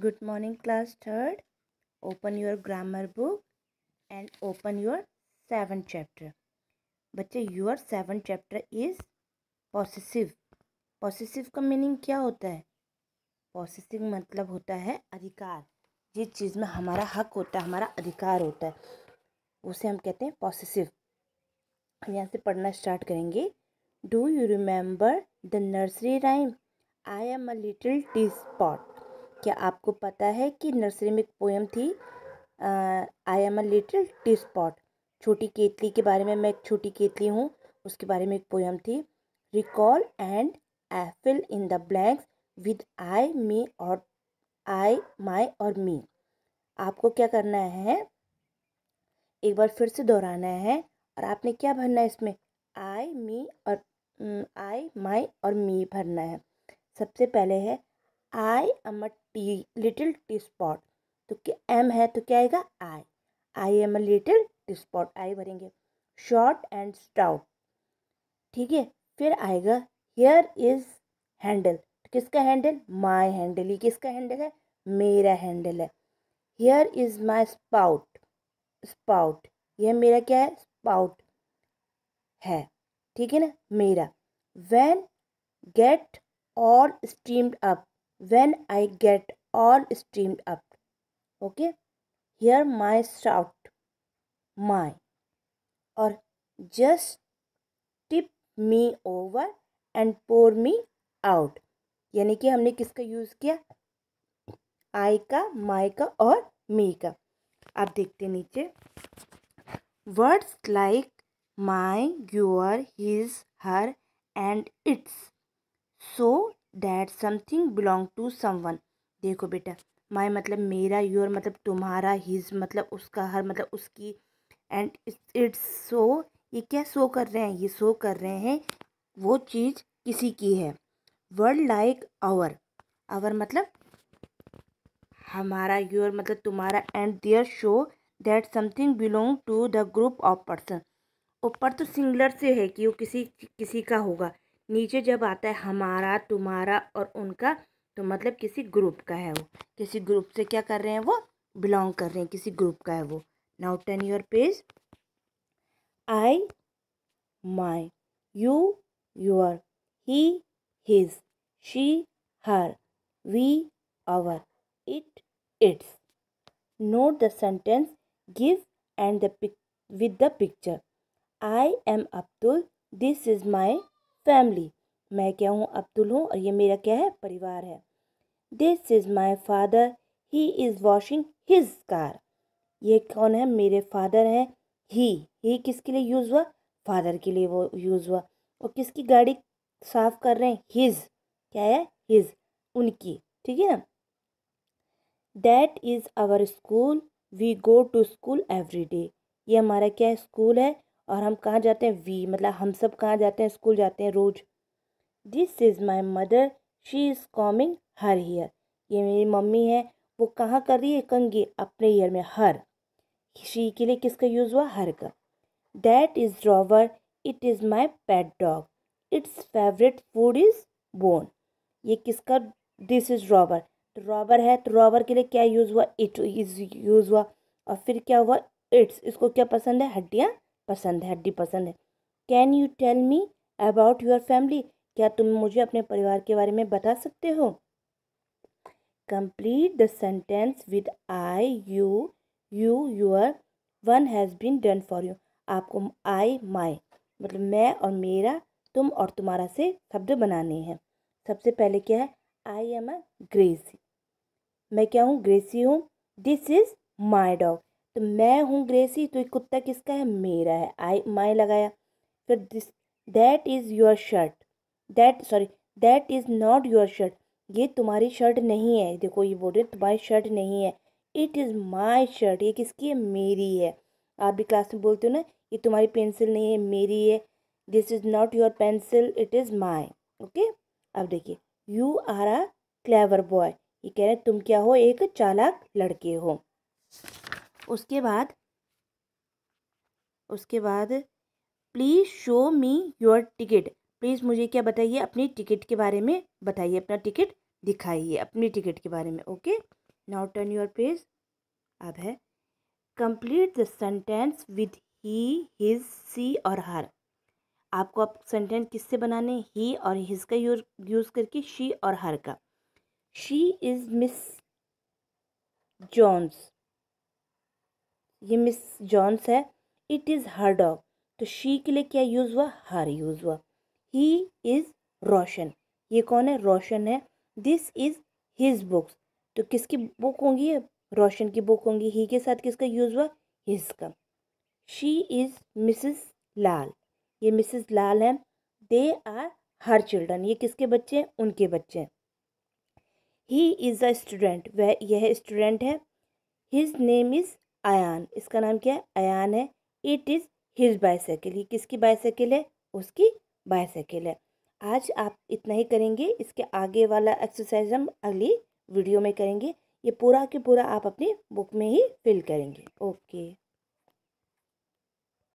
Good morning class 3rd. Open your grammar book and open your 7th chapter. बच्चे your 7th chapter is possessive. Possessive का meaning क्या होता है Possessive मतलब होता है अधिकार जिस चीज़ में हमारा हक होता है हमारा अधिकार होता है उसे हम कहते हैं पॉसिसिव यहाँ से पढ़ना स्टार्ट करेंगे do you remember the nursery rhyme I am a little teapot क्या आपको पता है कि नर्सरी में एक पोएम थी I am a little teapot छोटी केतली के बारे में मैं एक छोटी केतली हूँ उसके बारे में एक पोएम थी recall and I fill in the blanks with I me और आई माई और मी आपको क्या करना है एक बार फिर से दोहराना है और आपने क्या भरना है इसमें आई मी और आई माई और मी भरना है सबसे पहले है I am a tea little teapot तो क्या एम है तो क्या आएगा I I am a little teapot I भरेंगे शॉर्ट एंड स्टाउट ठीक है फिर आएगा हेयर इज हैंडल किसका हैंडल माय हैंडल ये किसका हैंडल है मेरा हैंडल है here is my spout spout यह मेरा क्या है स्पाउट है ठीक है ना मेरा when get all steamed up when I get all steamed up. Okay, here my shout, my, or just tip me over and pour me out. यानी कि हमने किसका यूज़ किया आई का माई का और मी का आप देखते नीचे words like my your his her and its so that something belong to someone देखो बेटा माय मतलब मेरा योर मतलब तुम्हारा हिज मतलब उसका हर मतलब उसकी एंड इट्स सो ये क्या शो कर रहे हैं ये शो कर रहे हैं वो चीज़ किसी की है वर्ल्ड लाइक आवर आवर मतलब हमारा योर मतलब तुम्हारा and their show that something belong to the group of person ऊपर तो सिंगलर से है कि वो किसी किसी का होगा नीचे जब आता है हमारा तुम्हारा और उनका तो मतलब किसी ग्रुप का है वो किसी ग्रुप से क्या कर रहे हैं वो बिलोंग कर रहे हैं किसी ग्रुप का है वो now turn your page I my you your he his she her we our it its note the sentence give and tick with the picture I am Abdul this is my family मैं क्या हूँ अब्दुल हूँ और ये मेरा क्या है परिवार है this is my father he is washing his car ये कौन है मेरे फादर हैं ही ही किसके लिए यूज़ हुआ फादर के लिए वो यूज़ हुआ और किसकी गाड़ी साफ कर रहे हैं हिज क्या है हिज उनकी ठीक है ना that is our school we go to school every day ये हमारा क्या है स्कूल है और हम कहाँ जाते हैं वी मतलब हम सब कहाँ जाते हैं स्कूल जाते हैं रोज this is my mother she is combing her hair ये मेरी मम्मी है वो कहाँ कर रही है कंगी अपने ईयर में हर शी के लिए किसका यूज़ हुआ हर का that is Rover it is my pet dog its favourite food is bone ये किसका दिस इज़ रॉबर तो रॉबर है तो रॉबर के लिए क्या यूज़ हुआ इट इज़ यूज़ हुआ और फिर क्या हुआ इट्स इसको क्या पसंद है हड्डियाँ पसंद है हड्डी पसंद है can you tell me about your family क्या तुम मुझे अपने परिवार के बारे में बता सकते हो complete the sentence with I you you your one has been done for you आपको आई माई मतलब मैं और मेरा तुम और तुम्हारा से शब्द बनाने हैं सबसे पहले क्या है आई एम अ ग्रेसी मैं क्या हूँ ग्रेसी हूँ दिस इज़ माई डॉग तो मैं हूँ ग्रेसी तो कुत्ता किसका है मेरा है आई माई लगाया फिर this that is your shirt that sorry that is not your shirt ये तुम्हारी शर्ट नहीं है देखो ये बोल रहे तुम्हारी शर्ट नहीं है इट इज़ माई शर्ट ये किसकी है मेरी है आप भी क्लास में बोलते हो ना ये तुम्हारी पेंसिल नहीं है मेरी है this is not your pencil it is my okay अब देखिए you are a clever boy ये कह रहे हैं तुम क्या हो एक चालाक लड़के हो उसके बाद उसके बाद please show me your ticket please मुझे क्या बताइए अपनी टिकट के बारे में बताइए अपना टिकट दिखाइए अपनी टिकट के बारे में okay now turn your page अब है complete the sentence with he his she और हर आपको आप सेंटेंस किससे बनाने ही और हिज का यूज़ करके शी और हर का शी इज़ मिस जॉन्स ये मिस जॉन्स है इट इज़ हर डॉग तो शी के लिए क्या यूज़ हुआ हर यूज़ हुआ ही इज़ रोशन ये कौन है रोशन है दिस इज़ हिज बुक्स तो किसकी बुक होंगी ये रोशन की बुक होंगी ही के साथ किसका यूज़ हुआ हिज का शी इज़ मिसिस लाल ये मिसिस लाल हैं दे आर हर चिल्ड्रन ये किसके बच्चे हैं उनके बच्चे हैं ही इज़ अ स्टूडेंट वह यह स्टूडेंट है हिज नेम इज़ अन इसका नाम क्या है अन है इट इज़ हिज बाइसाइकिल ये किसकी बाइसाइकिल है उसकी बाइसाइकिल है आज आप इतना ही करेंगे इसके आगे वाला एक्सरसाइज हम अगली वीडियो में करेंगे ये पूरा के पूरा आप अपनी बुक में ही फिल करेंगे ओके